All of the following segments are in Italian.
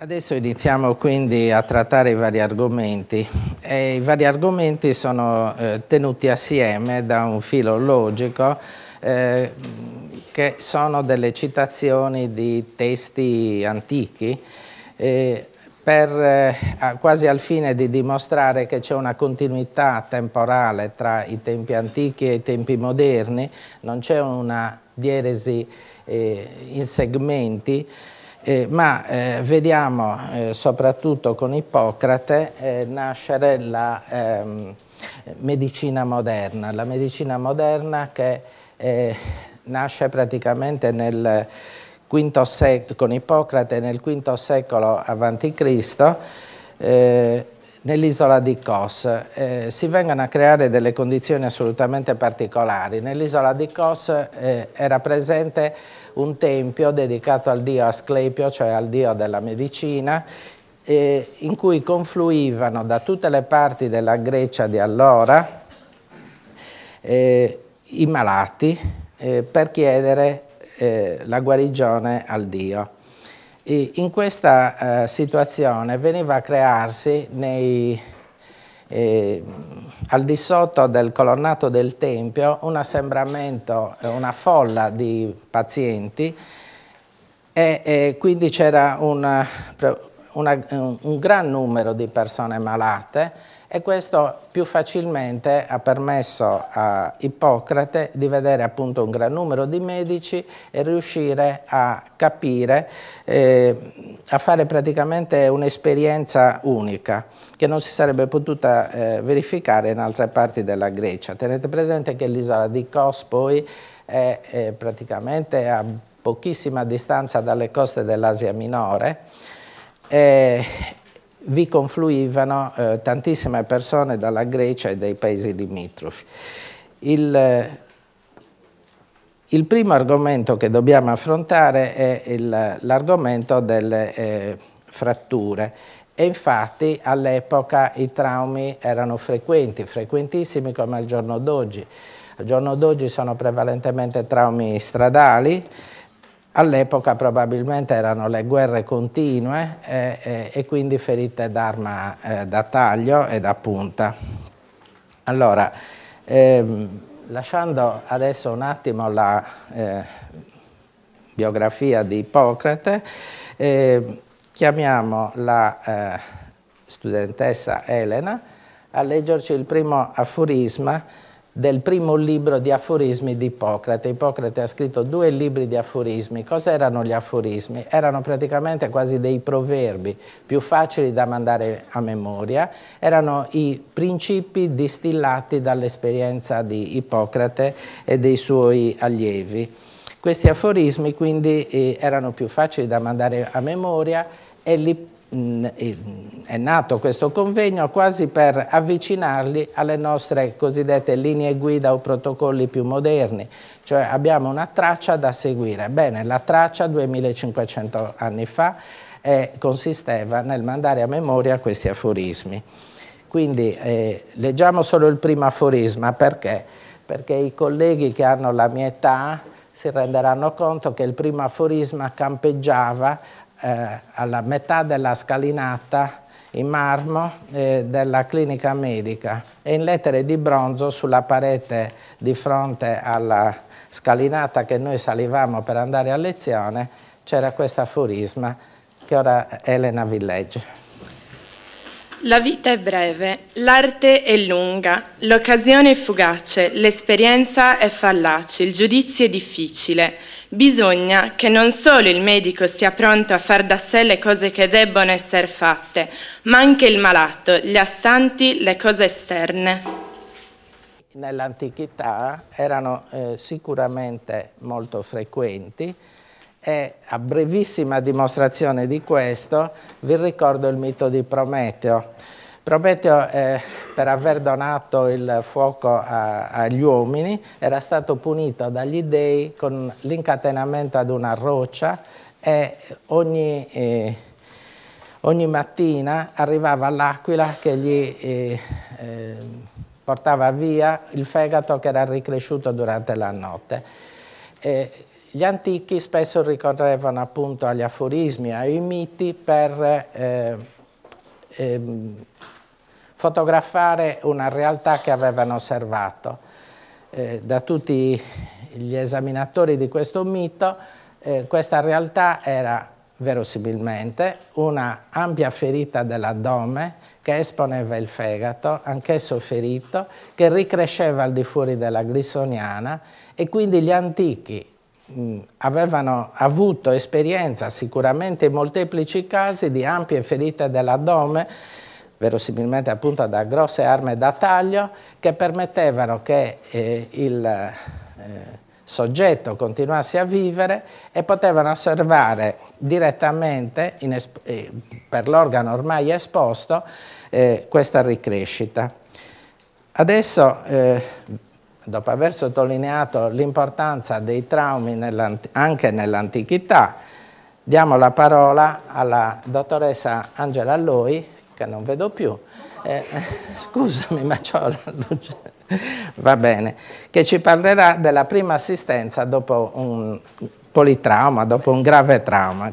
Adesso iniziamo quindi a trattare i vari argomenti. E I vari argomenti sono eh, tenuti assieme da un filo logico eh, che sono delle citazioni di testi antichi eh, per, eh, quasi al fine di dimostrare che c'è una continuità temporale tra i tempi antichi e i tempi moderni, non c'è una dieresi eh, in segmenti, eh, ma eh, vediamo eh, soprattutto con Ippocrate eh, nascere la ehm, medicina moderna, la medicina moderna che eh, nasce praticamente nel con Ippocrate nel V secolo a.C nell'isola di Kos. Eh, si vengono a creare delle condizioni assolutamente particolari. Nell'isola di Kos eh, era presente un tempio dedicato al dio Asclepio, cioè al dio della medicina, eh, in cui confluivano da tutte le parti della Grecia di allora eh, i malati eh, per chiedere eh, la guarigione al dio. E in questa eh, situazione veniva a crearsi nei, eh, al di sotto del colonnato del Tempio un assembramento, eh, una folla di pazienti e, e quindi c'era un, eh, un gran numero di persone malate e questo più facilmente ha permesso a Ippocrate di vedere appunto un gran numero di medici e riuscire a capire, eh, a fare praticamente un'esperienza unica che non si sarebbe potuta eh, verificare in altre parti della Grecia. Tenete presente che l'isola di Kos poi è, è praticamente a pochissima distanza dalle coste dell'Asia Minore, eh, vi confluivano eh, tantissime persone dalla Grecia e dai paesi limitrofi. Il, eh, il primo argomento che dobbiamo affrontare è l'argomento delle eh, fratture e infatti all'epoca i traumi erano frequenti, frequentissimi come al giorno d'oggi. Al giorno d'oggi sono prevalentemente traumi stradali, All'epoca probabilmente erano le guerre continue eh, eh, e quindi ferite d'arma eh, da taglio e da punta. Allora, ehm, lasciando adesso un attimo la eh, biografia di Ippocrate, ehm, chiamiamo la eh, studentessa Elena a leggerci il primo aforisma del primo libro di aforismi di Ippocrate. Ippocrate ha scritto due libri di aforismi. Cosa erano gli aforismi? Erano praticamente quasi dei proverbi più facili da mandare a memoria, erano i principi distillati dall'esperienza di Ippocrate e dei suoi allievi. Questi aforismi quindi eh, erano più facili da mandare a memoria e li è nato questo convegno quasi per avvicinarli alle nostre cosiddette linee guida o protocolli più moderni, cioè abbiamo una traccia da seguire. Bene, la traccia 2500 anni fa eh, consisteva nel mandare a memoria questi aforismi. Quindi eh, leggiamo solo il primo aforisma, perché? Perché i colleghi che hanno la mia età si renderanno conto che il primo aforisma campeggiava eh, alla metà della scalinata in marmo eh, della clinica medica e in lettere di bronzo sulla parete di fronte alla scalinata che noi salivamo per andare a lezione c'era questo aforisma che ora Elena vi legge. La vita è breve, l'arte è lunga, l'occasione è fugace, l'esperienza è fallace, il giudizio è difficile. Bisogna che non solo il medico sia pronto a far da sé le cose che debbono essere fatte, ma anche il malato, gli assanti, le cose esterne. Nell'antichità erano eh, sicuramente molto frequenti e a brevissima dimostrazione di questo vi ricordo il mito di Prometeo Prometeo, eh, per aver donato il fuoco a, agli uomini, era stato punito dagli dei con l'incatenamento ad una roccia e ogni, eh, ogni mattina arrivava l'aquila che gli eh, eh, portava via il fegato che era ricresciuto durante la notte. gli antichi spesso ricorrevano appunto agli aforismi, ai miti per... Eh, ehm, fotografare una realtà che avevano osservato. Eh, da tutti gli esaminatori di questo mito, eh, questa realtà era verosimilmente una ampia ferita dell'addome che esponeva il fegato, anch'esso ferito, che ricresceva al di fuori della grisoniana e quindi gli antichi mh, avevano avuto esperienza sicuramente in molteplici casi di ampie ferite dell'addome verosimilmente appunto da grosse armi da taglio che permettevano che eh, il eh, soggetto continuasse a vivere e potevano osservare direttamente eh, per l'organo ormai esposto eh, questa ricrescita. Adesso, eh, dopo aver sottolineato l'importanza dei traumi nell anche nell'antichità, diamo la parola alla dottoressa Angela Loi, che non vedo più, eh, scusami ma c'ho la luce, va bene, che ci parlerà della prima assistenza dopo un politrauma, dopo un grave trauma.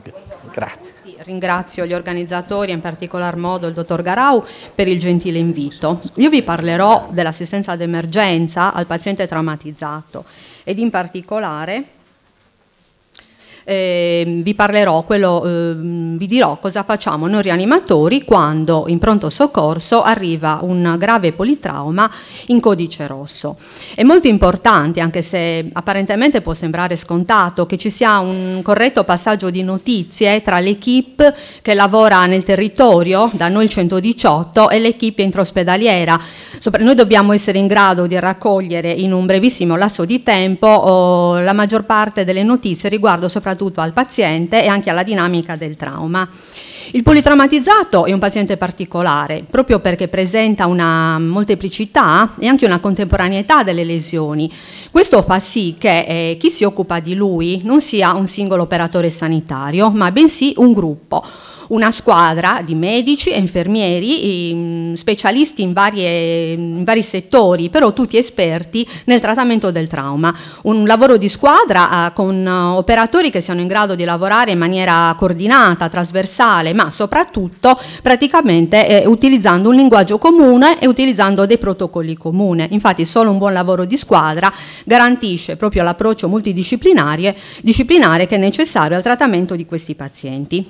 Grazie. Ringrazio gli organizzatori, in particolar modo il dottor Garau, per il gentile invito. Io vi parlerò dell'assistenza d'emergenza al paziente traumatizzato ed in particolare eh, vi parlerò, quello, eh, vi dirò cosa facciamo noi rianimatori quando in pronto soccorso arriva un grave politrauma in codice rosso. È molto importante, anche se apparentemente può sembrare scontato, che ci sia un corretto passaggio di notizie tra l'equipe che lavora nel territorio, da noi il 118, e l'equipe intraospedaliera. Noi dobbiamo essere in grado di raccogliere in un brevissimo lasso di tempo oh, la maggior parte delle notizie riguardo soprattutto soprattutto al paziente e anche alla dinamica del trauma. Il politraumatizzato è un paziente particolare, proprio perché presenta una molteplicità e anche una contemporaneità delle lesioni. Questo fa sì che eh, chi si occupa di lui non sia un singolo operatore sanitario, ma bensì un gruppo una squadra di medici e infermieri, mm, specialisti in, varie, in vari settori, però tutti esperti nel trattamento del trauma. Un lavoro di squadra ah, con ah, operatori che siano in grado di lavorare in maniera coordinata, trasversale, ma soprattutto praticamente eh, utilizzando un linguaggio comune e utilizzando dei protocolli comuni. Infatti solo un buon lavoro di squadra garantisce proprio l'approccio multidisciplinare che è necessario al trattamento di questi pazienti.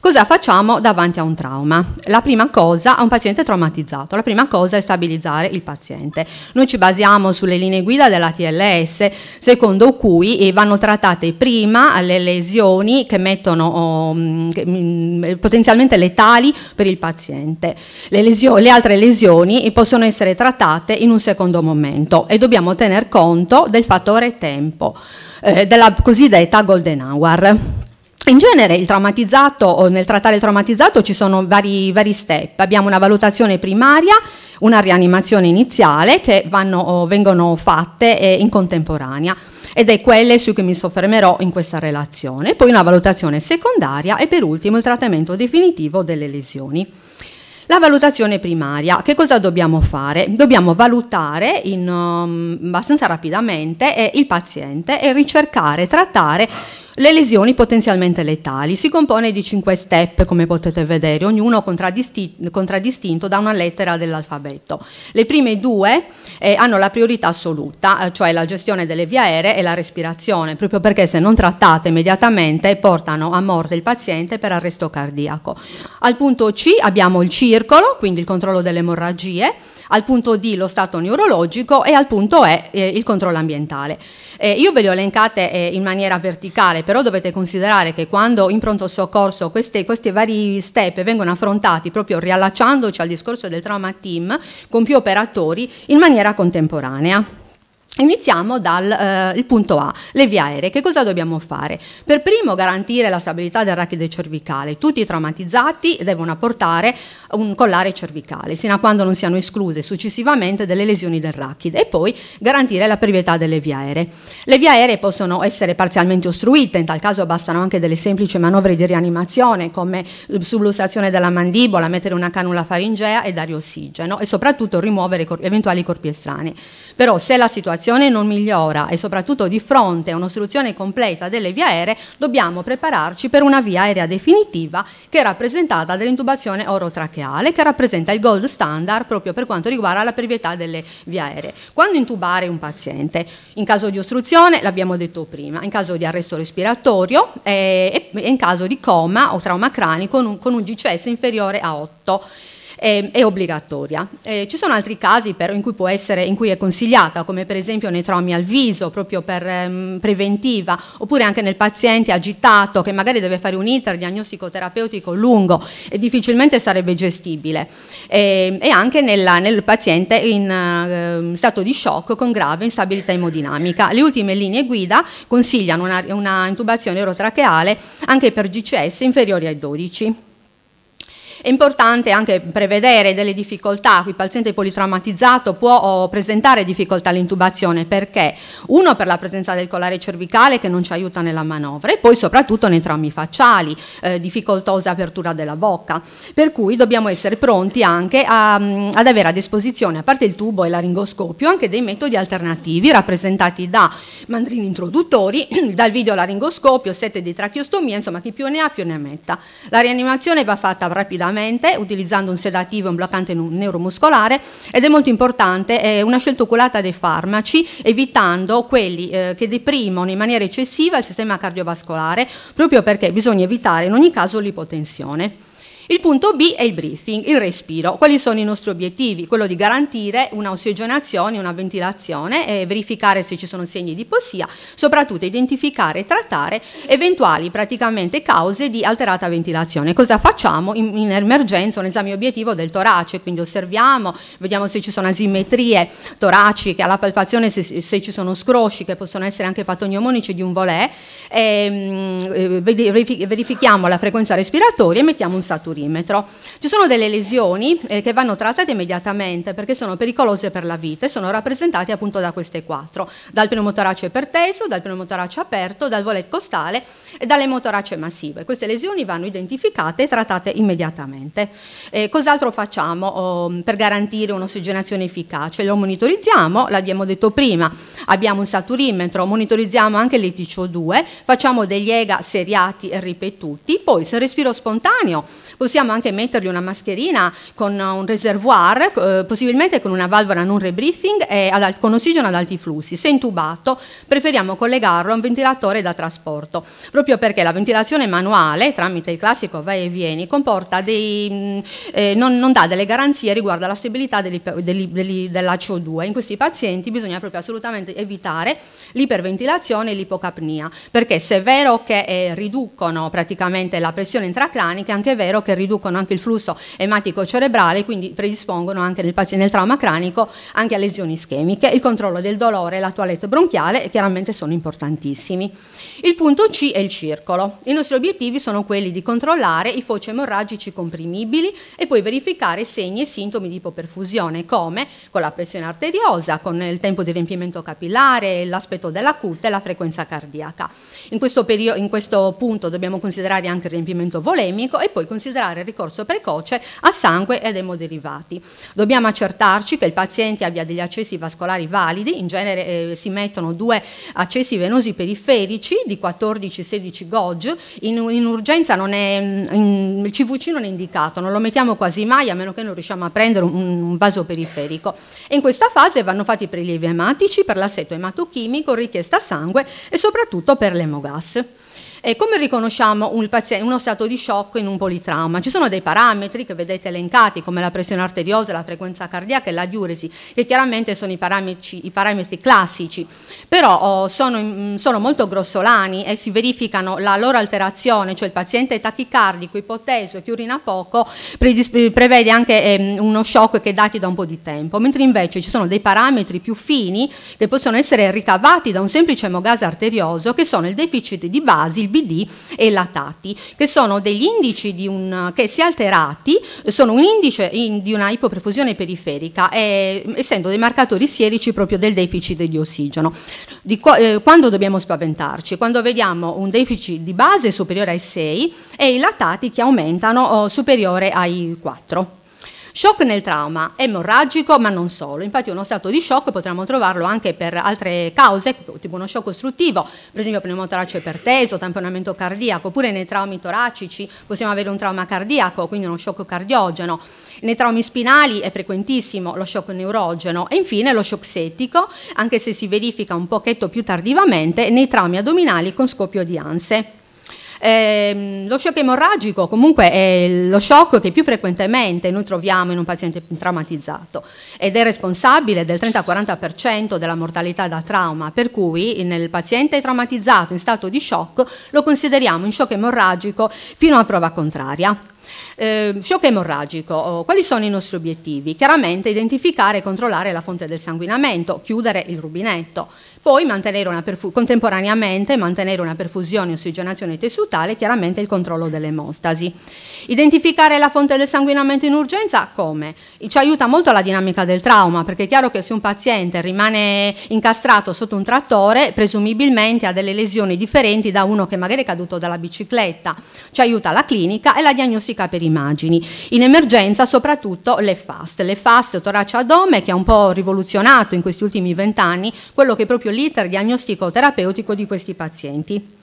Cosa facciamo? facciamo davanti a un trauma? La prima cosa, a un paziente traumatizzato, la prima cosa è stabilizzare il paziente. Noi ci basiamo sulle linee guida della TLS, secondo cui eh, vanno trattate prima le lesioni che mettono oh, mm, mm, eh, potenzialmente letali per il paziente. Le, lesioni, le altre lesioni eh, possono essere trattate in un secondo momento e dobbiamo tener conto del fattore tempo, eh, della cosiddetta golden hour. In genere il traumatizzato o nel trattare il traumatizzato ci sono vari, vari step, abbiamo una valutazione primaria, una rianimazione iniziale che vanno, vengono fatte eh, in contemporanea ed è quelle su cui mi soffermerò in questa relazione, poi una valutazione secondaria e per ultimo il trattamento definitivo delle lesioni. La valutazione primaria, che cosa dobbiamo fare? Dobbiamo valutare in, um, abbastanza rapidamente eh, il paziente e ricercare, trattare le lesioni potenzialmente letali si compone di cinque step, come potete vedere, ognuno contraddistinto, contraddistinto da una lettera dell'alfabeto. Le prime due eh, hanno la priorità assoluta, eh, cioè la gestione delle vie aeree e la respirazione, proprio perché se non trattate immediatamente portano a morte il paziente per arresto cardiaco. Al punto C abbiamo il circolo, quindi il controllo delle emorragie, al punto D lo stato neurologico e al punto E eh, il controllo ambientale. Eh, io ve le ho elencate eh, in maniera verticale, però dovete considerare che quando in pronto soccorso queste, questi vari step vengono affrontati proprio riallacciandoci al discorso del trauma team con più operatori in maniera contemporanea. Iniziamo dal eh, punto A, le vie aeree. Che cosa dobbiamo fare? Per primo garantire la stabilità del rachide cervicale. Tutti i traumatizzati devono apportare un collare cervicale, sino a quando non siano escluse successivamente delle lesioni del rachide e poi garantire la privietà delle vie aeree. Le vie aeree possono essere parzialmente ostruite, in tal caso bastano anche delle semplici manovre di rianimazione come sublussazione della mandibola, mettere una canula faringea e dare ossigeno e soprattutto rimuovere cor eventuali corpi estranei. Però se la situazione situazione non migliora e soprattutto di fronte a un'ostruzione completa delle vie aeree dobbiamo prepararci per una via aerea definitiva che è rappresentata dall'intubazione orotracheale che rappresenta il gold standard proprio per quanto riguarda la previetà delle vie aeree. Quando intubare un paziente? In caso di ostruzione, l'abbiamo detto prima, in caso di arresto respiratorio eh, e in caso di coma o trauma cranico con un GCS inferiore a 8 eh, è obbligatoria. Eh, ci sono altri casi però in, cui essere, in, cui è consigliata, come per esempio nei traumi al viso, proprio per ehm, preventiva, oppure anche nel paziente agitato che magari deve fare un iter diagnostico terapeutico lungo e difficilmente sarebbe gestibile, eh, e anche nella, nel paziente in ehm, stato di shock con grave instabilità emodinamica. Le ultime linee guida consigliano una, una intubazione orotracheale anche per GCS inferiori ai 12. È importante anche prevedere delle difficoltà, il paziente politraumatizzato può oh, presentare difficoltà all'intubazione perché uno per la presenza del collare cervicale che non ci aiuta nella manovra e poi soprattutto nei traumi facciali, eh, difficoltosa apertura della bocca, per cui dobbiamo essere pronti anche a, mm, ad avere a disposizione, a parte il tubo e l'aringoscopio, anche dei metodi alternativi rappresentati da mandrini introduttori, dal video laringoscopio, sette di trachiostomia, insomma chi più ne ha più ne metta. La rianimazione va fatta rapidamente utilizzando un sedativo e un bloccante neuromuscolare ed è molto importante è una scelta oculata dei farmaci evitando quelli eh, che deprimono in maniera eccessiva il sistema cardiovascolare proprio perché bisogna evitare in ogni caso l'ipotensione. Il punto B è il briefing, il respiro. Quali sono i nostri obiettivi? Quello di garantire un'ossigenazione, una ventilazione e verificare se ci sono segni di ipossia, soprattutto identificare e trattare eventuali praticamente cause di alterata ventilazione. Cosa facciamo in, in emergenza? Un esame obiettivo del torace, quindi osserviamo, vediamo se ci sono asimmetrie toraciche, alla palpazione se, se ci sono scrosci che possono essere anche patognomonici di un volè, e, ehm, eh, verifichiamo la frequenza respiratoria e mettiamo un saturino perimetro. Ci sono delle lesioni eh, che vanno trattate immediatamente perché sono pericolose per la vita e sono rappresentate appunto da queste quattro, dal pneumotorace iperteso, dal pneumotorace aperto, dal volet costale e dalle motorace massive. Queste lesioni vanno identificate e trattate immediatamente. Eh, cos'altro facciamo oh, per garantire un'ossigenazione efficace? Lo monitorizziamo, l'abbiamo detto prima, abbiamo un saturimetro, monitorizziamo anche l'ETCO2, facciamo degli EGA seriati e ripetuti, poi se respiro spontaneo possiamo anche mettergli una mascherina con eh, un reservoir, eh, possibilmente con una valvola non rebriefing e ad, con ossigeno ad alti flussi. Se intubato, preferiamo collegarlo a un ventilatore da trasporto, proprio perché la ventilazione manuale, tramite il classico vai e vieni, comporta dei, mm, eh, non, non, dà delle garanzie riguardo alla stabilità della CO2. In questi pazienti bisogna proprio assolutamente evitare l'iperventilazione e l'ipocapnia, perché se è vero che eh, riducono praticamente la pressione intracranica, è anche vero che perché riducono anche il flusso ematico cerebrale, quindi predispongono anche nel, nel trauma cranico anche a lesioni ischemiche. Il controllo del dolore e la toilette bronchiale chiaramente sono importantissimi. Il punto C è il circolo. I nostri obiettivi sono quelli di controllare i foci emorragici comprimibili e poi verificare segni e sintomi di ipoperfusione, come con la pressione arteriosa, con il tempo di riempimento capillare, l'aspetto della cute e la frequenza cardiaca. In questo, periodo, in questo punto dobbiamo considerare anche il riempimento volemico e poi considerare considerare il ricorso precoce a sangue ed emoderivati. Dobbiamo accertarci che il paziente abbia degli accessi vascolari validi, in genere eh, si mettono due accessi venosi periferici di 14-16 gauge, in, in, urgenza non è, mm, in, il CVC non è indicato, non lo mettiamo quasi mai a meno che non riusciamo a prendere un, un vaso periferico. E in questa fase vanno fatti prelievi ematici per l'assetto ematochimico, richiesta sangue e soprattutto per l'emogas. E come riconosciamo un paziente, uno stato di shock in un politrauma? Ci sono dei parametri che vedete elencati come la pressione arteriosa, la frequenza cardiaca e la diuresi, che chiaramente sono i parametri, i parametri classici, però oh, sono, mm, sono, molto grossolani e si verificano la loro alterazione, cioè il paziente è tachicardico, ipoteso e che urina poco prevede anche eh, uno shock che è dati da un po' di tempo, mentre invece ci sono dei parametri più fini che possono essere ricavati da un semplice emogase arterioso che sono il deficit di basi, il CBD e latati, che sono degli indici un, che se alterati sono un indice in, di una ipoperfusione periferica, e, essendo dei marcatori sierici proprio del deficit di ossigeno. Di qua, eh, quando dobbiamo spaventarci? Quando vediamo un deficit di base superiore ai 6 e i latati che aumentano oh, superiore ai 4. Shock nel trauma, emorragico ma non solo, infatti uno stato di shock potremmo trovarlo anche per altre cause, tipo uno shock ostruttivo, per esempio pneumotorace iperteso, tamponamento cardiaco, oppure nei traumi toracici possiamo avere un trauma cardiaco, quindi uno shock cardiogeno. Nei traumi spinali è frequentissimo lo shock neurogeno e infine lo shock settico, anche se si verifica un pochetto più tardivamente, nei traumi addominali con scoppio di anse. Eh, lo shock emorragico comunque è lo shock che più frequentemente noi troviamo in un paziente traumatizzato ed è responsabile del 30-40% della mortalità da trauma, per cui nel paziente traumatizzato in stato di shock lo consideriamo un shock emorragico fino a prova contraria. Eh, shock emorragico, oh, quali sono i nostri obiettivi? Chiaramente identificare e controllare la fonte del sanguinamento, chiudere il rubinetto, poi contemporaneamente mantenere una perfusione, e ossigenazione tessutale e chiaramente il controllo dell'emostasi. Identificare la fonte del sanguinamento in urgenza come? Ci aiuta molto la dinamica del trauma, perché è chiaro che se un paziente rimane incastrato sotto un trattore, presumibilmente ha delle lesioni differenti da uno che magari è caduto dalla bicicletta. Ci aiuta la clinica e la diagnostica per immagini. In emergenza soprattutto le FAST, le FAST torace-adome che ha un po' rivoluzionato in questi ultimi vent'anni quello che è proprio l'iter diagnostico-terapeutico di questi pazienti.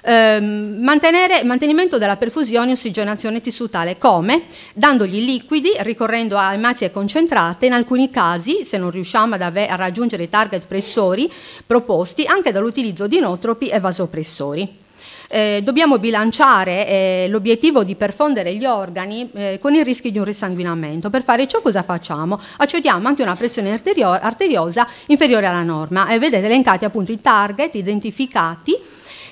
Eh, mantenimento della perfusione e ossigenazione tissutale come? Dandogli liquidi, ricorrendo a emazie concentrate, in alcuni casi, se non riusciamo a raggiungere i target pressori proposti, anche dall'utilizzo di inotropi e vasopressori eh, dobbiamo bilanciare eh, l'obiettivo di perfondere gli organi eh, con il rischio di un risanguinamento. Per fare ciò cosa facciamo? Accediamo anche a una pressione arteriosa inferiore alla norma. Eh, vedete elencati appunto i target identificati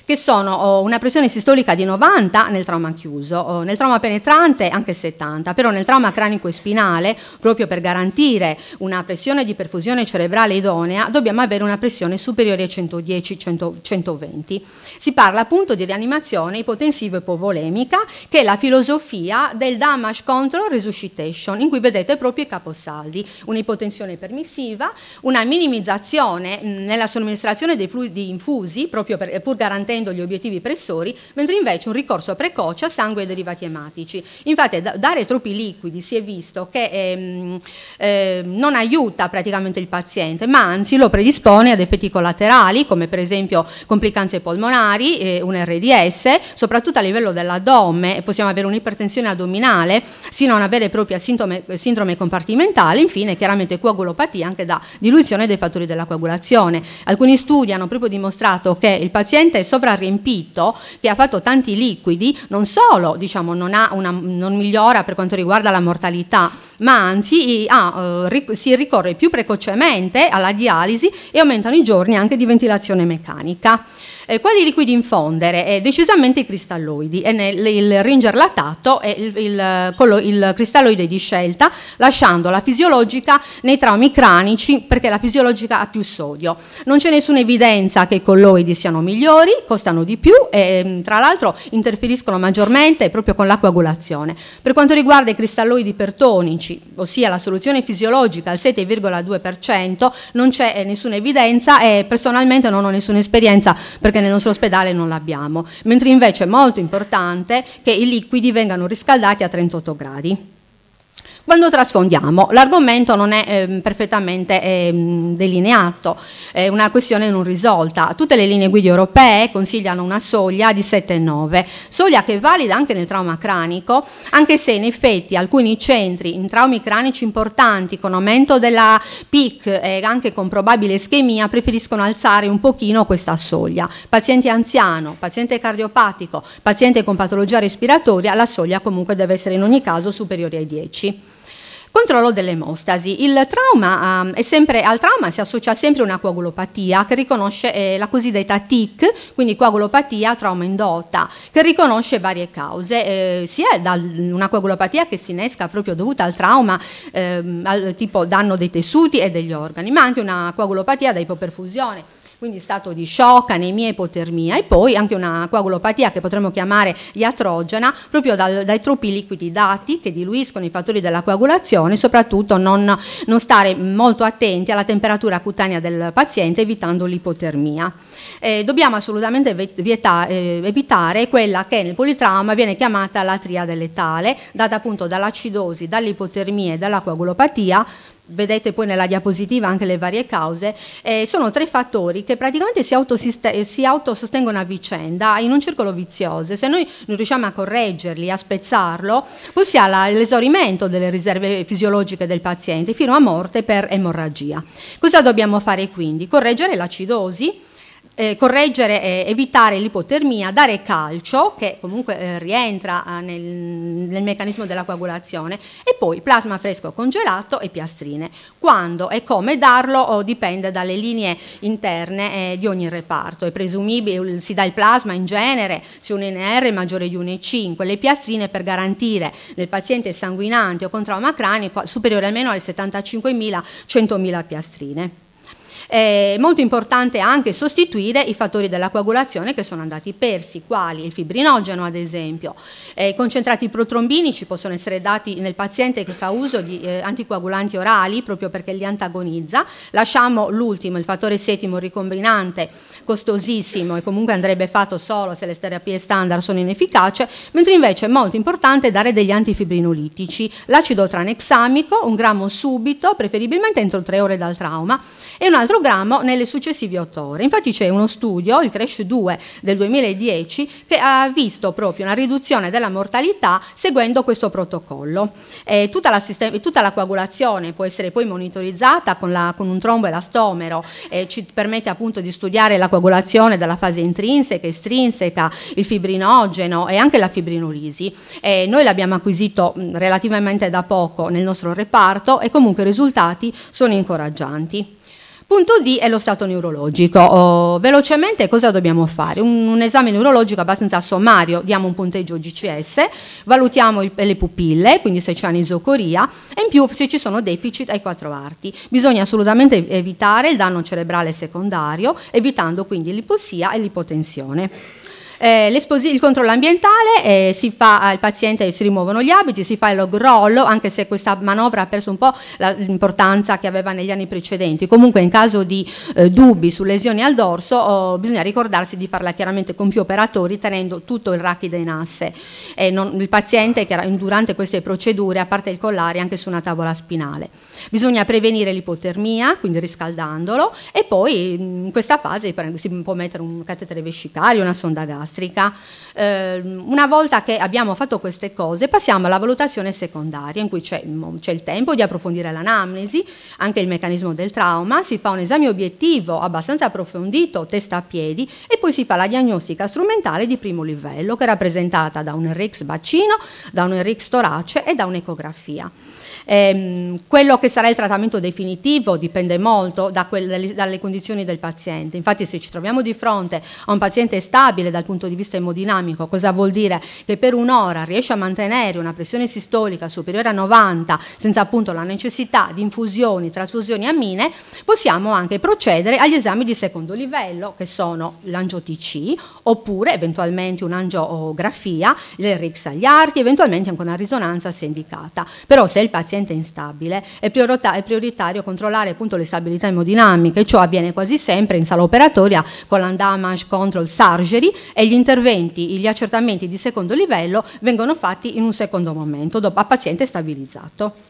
che sono oh, una pressione sistolica di 90 nel trauma chiuso, oh, nel trauma penetrante anche 70, però nel trauma cranico-spinale, e proprio per garantire una pressione di perfusione cerebrale idonea, dobbiamo avere una pressione superiore ai 110-120. Si parla appunto di rianimazione ipotensiva e ipovolemica che è la filosofia del damage control resuscitation, in cui vedete proprio i caposaldi, un'ipotensione permissiva, una minimizzazione nella somministrazione dei fluidi infusi, proprio per, pur garantendo raggiungendo gli obiettivi pressori, mentre invece un ricorso precoce a sangue e derivati ematici. Infatti dare troppi liquidi si è visto che ehm, eh, non aiuta praticamente il paziente, ma anzi lo predispone ad effetti collaterali come per esempio complicanze polmonari, eh, un RDS, soprattutto a livello dell'addome, possiamo avere un'ipertensione addominale sino a una vera e propria sintome, sindrome compartimentale, infine chiaramente coagulopatia anche da diluizione dei fattori della coagulazione. Alcuni studi hanno proprio dimostrato che il paziente sopra sovrariempito che ha fatto tanti liquidi, non solo diciamo, non, una, non, migliora per quanto riguarda la mortalità, ma anzi ha, eh, si ricorre più precocemente alla dialisi e aumentano i giorni anche di ventilazione meccanica. Eh, quali liquidi infondere? Eh, decisamente i cristalloidi, e nel, il ringer lattato è il, il, il, cristalloide di scelta, lasciando la fisiologica nei traumi cranici perché la fisiologica ha più sodio. Non c'è nessuna evidenza che i colloidi siano migliori, costano di più e mm, tra l'altro interferiscono maggiormente proprio con la coagulazione. Per quanto riguarda i cristalloidi ipertonici, ossia la soluzione fisiologica al 7,2%, non c'è eh, nessuna evidenza e personalmente non ho nessuna esperienza perché perché nel nostro ospedale non l'abbiamo, mentre invece è molto importante che i liquidi vengano riscaldati a 38 gradi. Quando trasfondiamo, l'argomento non è eh, perfettamente eh, delineato, è una questione non risolta. Tutte le linee guida europee consigliano una soglia di 7,9, soglia che è valida anche nel trauma cranico, anche se in effetti alcuni centri in traumi cranici importanti con aumento della PIC e anche con probabile ischemia preferiscono alzare un pochino questa soglia. Paziente anziano, paziente cardiopatico, paziente con patologia respiratoria, la soglia comunque deve essere in ogni caso superiore ai 10. Controllo dell'emostasi. Il trauma, um, è sempre, al trauma si associa sempre una coagulopatia che riconosce eh, la cosiddetta TIC, quindi coagulopatia trauma indotta, che riconosce varie cause, eh, sia da una coagulopatia che si innesca proprio dovuta al trauma, eh, al tipo danno dei tessuti e degli organi, ma anche una coagulopatia da ipoperfusione quindi stato di shock, anemia, ipotermia e poi anche una coagulopatia che potremmo chiamare iatrogena proprio dal, dai troppi liquidi dati che diluiscono i fattori della coagulazione soprattutto non, non, stare molto attenti alla temperatura cutanea del paziente evitando l'ipotermia. Eh, dobbiamo assolutamente vieta, eh, evitare quella che nel politrauma viene chiamata la triade letale data appunto dall'acidosi, dall'ipotermia e dalla coagulopatia vedete poi nella diapositiva anche le varie cause, eh, sono tre fattori che praticamente si, eh, si, autosostengono a vicenda in un circolo vizioso. Se noi non riusciamo a correggerli, a spezzarlo, poi si ha l'esaurimento delle riserve fisiologiche del paziente fino a morte per emorragia. Cosa dobbiamo fare quindi? Correggere l'acidosi eh, correggere e evitare l'ipotermia, dare calcio, che comunque eh, rientra eh, nel, nel, meccanismo della coagulazione, e poi plasma fresco congelato e piastrine. Quando e come darlo oh, dipende dalle linee interne eh, di ogni reparto. È presumibile, si dà il plasma in genere se un NR è maggiore di 1,5, le piastrine per garantire nel paziente sanguinante o con trauma cranico superiore almeno alle 75.000-100.000 piastrine. È molto importante anche sostituire i fattori della coagulazione che sono andati persi, quali il fibrinogeno ad esempio. I concentrati protrombinici possono essere dati nel paziente che fa uso di eh, anticoagulanti orali proprio perché li antagonizza. Lasciamo l'ultimo, il fattore setimo ricombinante, costosissimo e comunque andrebbe fatto solo se le terapie standard sono inefficaci, mentre invece è molto importante dare degli antifibrinolitici, l'acido tranexamico, un grammo subito, preferibilmente entro tre ore dal trauma, e un altro grammo nelle successive otto ore. Infatti c'è uno studio, il CRESH 2 del 2010, che ha visto proprio una riduzione della mortalità seguendo questo protocollo. Eh, tutta, la tutta, la coagulazione può essere poi monitorizzata con, la, con un tromboelastomero, eh, ci permette appunto di studiare la coagulazione dalla fase intrinseca, estrinseca, il fibrinogeno e anche la fibrinolisi. Eh, noi l'abbiamo acquisito relativamente da poco nel nostro reparto e comunque i risultati sono incoraggianti. Punto D è lo stato neurologico. Oh, velocemente cosa dobbiamo fare? Un, un, esame neurologico abbastanza sommario, diamo un punteggio GCS, valutiamo il, le pupille, quindi se c'è anisocoria, e in più se ci sono deficit ai quattro arti. Bisogna assolutamente evitare il danno cerebrale secondario, evitando quindi l'ipossia e l'ipotensione. Eh, il controllo ambientale, eh, si fa eh, il paziente, si rimuovono gli abiti, si fa il log rollo, anche se questa manovra ha perso un po' l'importanza che aveva negli anni precedenti. Comunque in caso di eh, dubbi su lesioni al dorso oh, bisogna ricordarsi di farla chiaramente con più operatori tenendo tutto il rachide in asse. Non, il paziente che era durante queste procedure, a parte il collare, anche su una tavola spinale. Bisogna prevenire l'ipotermia, quindi riscaldandolo, e poi in questa fase si può mettere un catetere vescicale, una sonda gas nastrica. Eh, una volta che abbiamo fatto queste cose passiamo alla valutazione secondaria in cui c'è, il tempo di approfondire l'anamnesi, anche il meccanismo del trauma, si fa un esame obiettivo abbastanza approfondito, testa a piedi e poi si fa la diagnostica strumentale di primo livello che è rappresentata da un RX bacino, da un RX torace e da un'ecografia. Ehm, quello che sarà il trattamento definitivo dipende molto da quelle, dalle condizioni del paziente. Infatti se ci troviamo di fronte a un paziente stabile dal punto di vista emodinamico, cosa vuol dire? Che per un'ora riesce a mantenere una pressione sistolica superiore a 90 senza appunto la necessità di infusioni, trasfusioni amine, possiamo anche procedere agli esami di secondo livello che sono l'angio-TC oppure eventualmente un'angiografia, le RICS agli arti, eventualmente anche una risonanza se indicata. Però se il paziente paziente instabile, è, priorita- è prioritario controllare appunto le stabilità emodinamiche, ciò avviene quasi sempre in sala operatoria con la damage control surgery e gli interventi, gli accertamenti di secondo livello vengono fatti in un secondo momento, dopo a paziente stabilizzato.